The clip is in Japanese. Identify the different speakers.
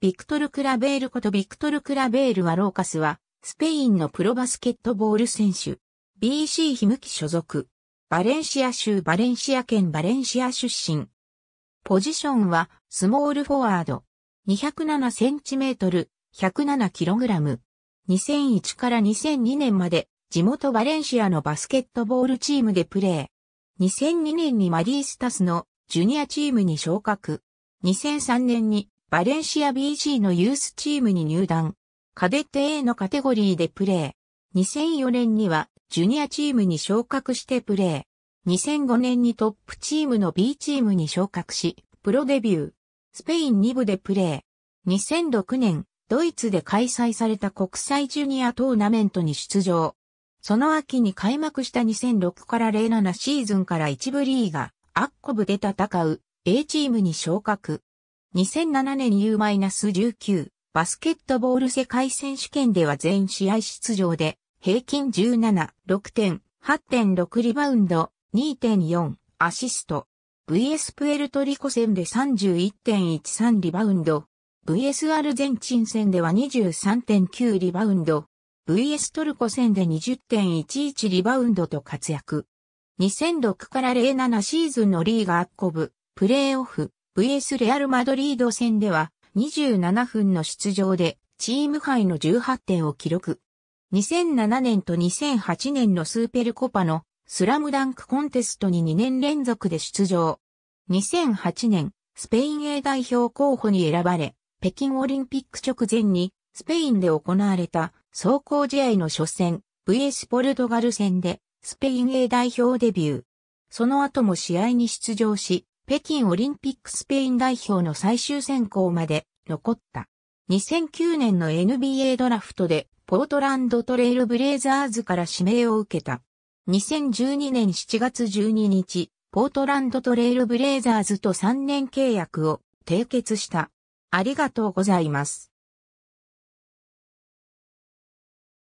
Speaker 1: ビクトル・クラベールことビクトル・クラベールはローカスは、スペインのプロバスケットボール選手。BC ひむき所属。バレンシア州バレンシア県バレンシア出身。ポジションは、スモールフォワード。207センチメートル、107キログラム。2001から2002年まで、地元バレンシアのバスケットボールチームでプレー。2002年にマリースタスのジュニアチームに昇格。2003年にバレンシア BC のユースチームに入団。カデット A のカテゴリーでプレー。2004年にはジュニアチームに昇格してプレー。2005年にトップチームの B チームに昇格し、プロデビュー。スペイン2部でプレー。2006年、ドイツで開催された国際ジュニアトーナメントに出場。その秋に開幕した2006から07シーズンから1部リーガ、アッコブで戦う A チームに昇格。2007年 U-19 バスケットボール世界選手権では全試合出場で、平均17、6点、8.6リバウンド、2.4、アシスト。VS プエルトリコ戦で31.13リバウンド。VS アルゼンチン戦では23.9リバウンド。VS トルコ戦で20.11リバウンドと活躍。2006から07シーズンのリーガアッコブ、プレーオフ、VS レアル・マドリード戦では27分の出場でチーム杯の18点を記録。2007年と2008年のスーペルコパのスラムダンクコンテストに2年連続で出場。2008年、スペイン A 代表候補に選ばれ、北京オリンピック直前にスペインで行われた走行試合の初戦 VS ポルトガル戦でスペイン A 代表デビュー。その後も試合に出場し、北京オリンピックスペイン代表の最終選考まで残った。2009年の NBA ドラフトでポートランドトレイルブレイザーズから指名を受けた。2012年7月12日、ポートランドトレイルブレイザーズと3年契約を締結した。ありがとうございます。